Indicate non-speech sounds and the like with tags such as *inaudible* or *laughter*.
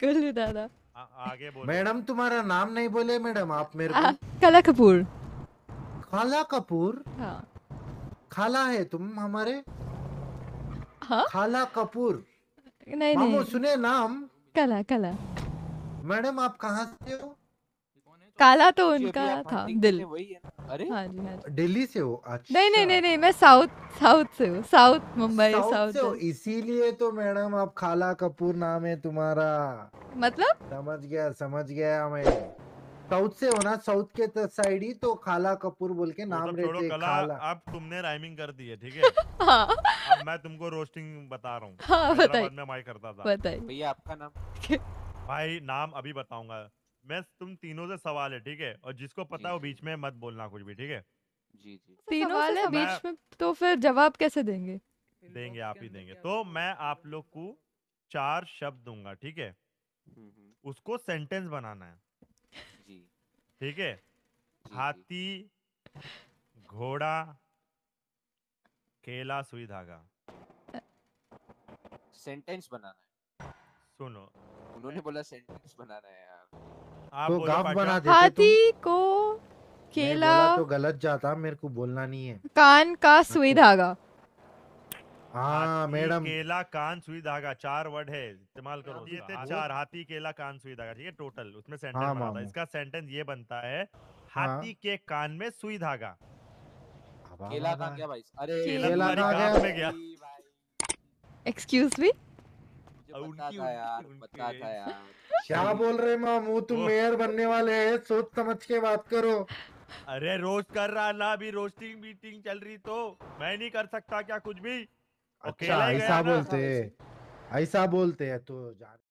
कुल्लू दादा आगे बोलो मैडम तुम्हारा नाम नहीं बोले मैडम आप मेरे को कला कपूर खाला कपूर हाँ खाला है तुम हमारे हाँ खाला कपूर नहीं नहीं सुने नाम कला कला मैडम आप कहाँ से हो तो काला तो उनका था दिल अरे हाँ जी हाँ दिल्ली से हो अच्छा नहीं नहीं नहीं मैं साउथ साउथ से हूँ साउथ मुंबई साउथ इसीलिए तो मैडम आप खाला कपूर नाम है तुम्हारा मतलब समझ गया समझ गया मैं साउथ से होना साउथ के साइड ही तो खाला कपूर बोल के नाम तो रहते खाला अब तुमने राइमिंग कर दी है ठीक है *laughs* हाँ। मैं तुमको रोस्टिंग बता रहा हूँ हाँ, बताइए भैया आपका नाम भाई नाम अभी बताऊंगा मैं तुम तीनों से सवाल है ठीक है और जिसको पता हो बीच में मत बोलना कुछ भी ठीक है जी जी तो तीनों से बीच में तो फिर जवाब कैसे देंगे देंगे आप ही देंगे तो हम्म, मैं आप लोग को चार शब्द दूंगा ठीक है हम्म, हम्म। उसको सेंटेंस बनाना है ठीक है हाथी घोड़ा केला सुई धागा सेंटेंस बनाना है सुनो उन्होंने बोला सेंटेंस बनाना है तो गाफ बना देते हाथी को केला तो गलत जाता मेरे को बोलना नहीं है कान का हाँ, सुई तो- धागा हाँ मैडम केला कान सुई धागा चार वर्ड है इस्तेमाल करो ये थे चार हाथी केला कान सुई धागा ठीक है टोटल उसमें सेंटेंस हाँ, बना था इसका सेंटेंस ये बनता है हाँ। हाथी हाँ, के कान में सुई धागा केला कान क्या भाई अरे केला कान में गया एक्सक्यूज मी क्या बोल रहे मामू तुम तो मेयर बनने वाले है सोच समझ के बात करो अरे रोज कर रहा ना अभी रोस्टिंग मीटिंग चल रही तो मैं नहीं कर सकता क्या कुछ भी अच्छा ऐसा बोलते ऐसा बोलते हैं तो जान